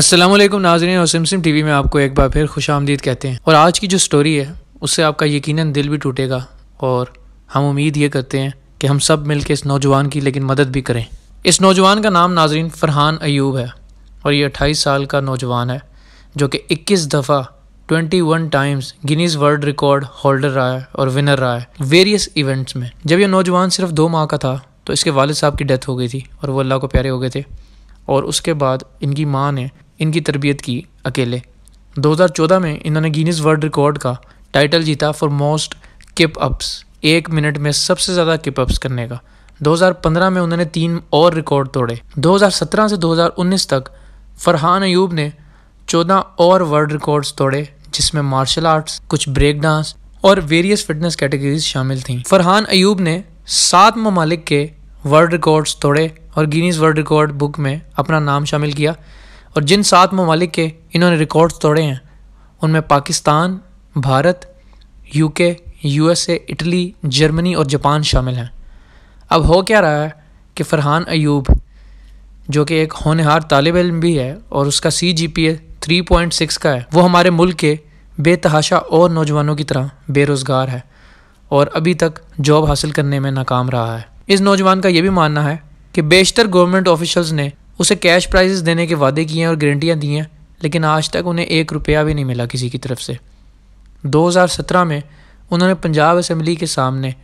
असलम नाजरन और सिमसिम वी में आपको एक बार फिर खुश आमदीद कहते हैं और आज की जो स्टोरी है उससे आपका यकीनन दिल भी टूटेगा और हम उम्मीद ये करते हैं कि हम सब मिलकर इस नौजवान की लेकिन मदद भी करें इस नौजवान का नाम नाजरीन फ़रहान अयूब है और ये अट्ठाईस साल का नौजवान है जो कि इक्कीस दफ़ा twenty one times Guinness world record holder रहा है और विनर रहा है वेरियस इवेंट्स में जब यह नौजवान सिर्फ दो माह का था तो इसके वालद साहब की डेथ हो गई थी और वो अल्लाह को प्यारे हो गए थे और उसके बाद इनकी माँ ने इनकी तरबियत की अकेले 2014 में इन्होंने गिनीज वर्ल्ड रिकॉर्ड का टाइटल जीता फॉर मोस्ट किप अप्स एक मिनट में सबसे ज़्यादा किप अप्स करने का 2015 में उन्होंने तीन और रिकॉर्ड तोड़े 2017 से 2019 तक फरहान अयूब ने 14 और वर्ल्ड रिकॉर्ड्स तोड़े जिसमें मार्शल आर्ट्स कुछ ब्रेक डांस और वेरियस फिटनेस कैटेगरीज शामिल थीं फरहान अयूब ने सात ममालिक के वर्ल्ड रिकॉर्ड्स तोड़े और गिनीज वर्ल्ड रिकॉर्ड बुक में अपना नाम शामिल किया और जिन सात ममालिक के इन्होंने रिकॉर्ड्स तोड़े हैं उनमें Pakistan Bharat UK USA Italy Germany और जापान शामिल हैं अब हो क्या रहा है कि फ़रहान अयूब जो कि एक होनहार तालब इम भी है और उसका C G P A three point six का है वो हमारे मुल्क के बेतहाशा और नौजवानों की तरह बेरोज़गार है और अभी तक जॉब हासिल करने में नाकाम रहा है इस नौजवान का ये भी मानना है कि बेशतर गवर्नमेंट ऑफिशल्स ने उसे कैश प्राइजेस देने के वादे किए हैं और गारंटियाँ दी हैं लेकिन आज तक उन्हें एक रुपया भी नहीं मिला किसी की तरफ से 2017 में उन्होंने पंजाब असम्बली के सामने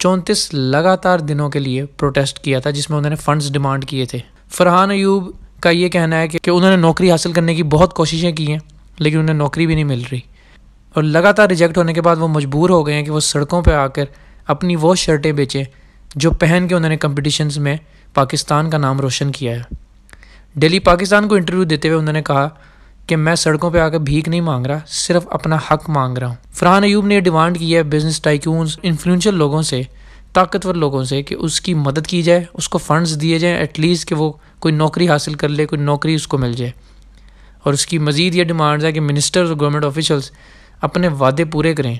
चौंतीस लगातार दिनों के लिए प्रोटेस्ट किया था जिसमें उन्होंने फंड्स डिमांड किए थे फरहान अयूब का ये कहना है कि, कि उन्होंने नौकरी हासिल करने की बहुत कोशिशें की हैं लेकिन उन्हें नौकरी भी नहीं मिल रही और लगातार रिजेक्ट होने के बाद वो मजबूर हो गए हैं कि वो सड़कों पर आकर अपनी वो शर्टें बेचें जो पहन के उन्होंने कंपटीशन्स में पाकिस्तान का नाम रोशन किया है डेली पाकिस्तान को इंटरव्यू देते हुए उन्होंने कहा कि मैं सड़कों पर आकर भीख नहीं मांग रहा सिर्फ अपना हक मांग रहा हूँ फरहान अयूब ने डिमांड की है बिजनेस टाइक्यून इन्फ्लुएंशल लोगों से ताकतवर लोगों से कि उसकी मदद की जाए उसको फंड्स दिए जाएँ एटलीस्ट कि वो कोई नौकरी हासिल कर ले कोई नौकरी उसको मिल जाए और उसकी मज़ीद ये डिमांड है कि मिनिस्टर्स और गवर्नमेंट ऑफिशल्स अपने वादे पूरे करें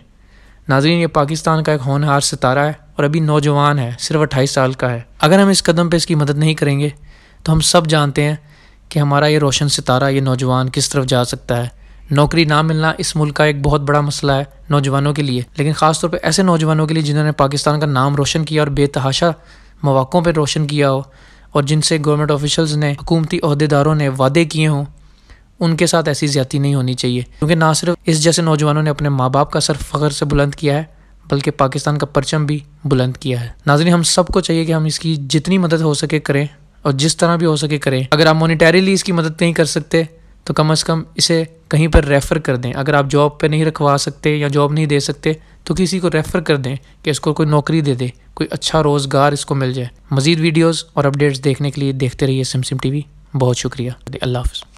नाजरीन ये पाकिस्तान का एक होनहार सितारा है और अभी नौजवान है सिर्फ अट्ठाईस साल का है अगर हम इस कदम पर इसकी मदद नहीं करेंगे तो हम सब जानते हैं कि हमारा ये रोशन सितारा ये नौजवान किस तरफ जा सकता है नौकरी ना मिलना इस मुल्क का एक बहुत बड़ा मसला है नौजवानों के लिए लेकिन ख़ास तौर पर ऐसे नौजवानों के लिए जिन्होंने पाकिस्तान का नाम रोशन किया और बेतहाशा मौाकों पर रोशन किया हो और जिनसे गवर्नमेंट ऑफिशल्स ने हुकूमती अहदेदारों ने वादे किए हों उनके साथ ऐसी ज़्यादा नहीं होनी चाहिए क्योंकि ना सिर्फ इस जैसे नौजवानों ने अपने माँ बाप का सर फ़खर से बुलंद किया है बल्कि पाकिस्तान का परचम भी बुलंद किया है नाजरी हम सबको चाहिए कि हम इसकी जितनी मदद हो सके करें और जिस तरह भी हो सके करें अगर आप मोनिटरीली इसकी मदद नहीं कर सकते तो कम अज़ कम इसे कहीं पर रेफ़र कर दें अगर आप जॉब पे नहीं रखवा सकते या जॉब नहीं दे सकते तो किसी को रेफ़र कर दें कि इसको कोई नौकरी दे दे कोई अच्छा रोज़गार इसको मिल जाए मज़ीद वीडियोज़ और अपडेट्स देखने के लिए देखते रहिए सिमसिम टी बहुत शुक्रिया अल्लाह हाफ़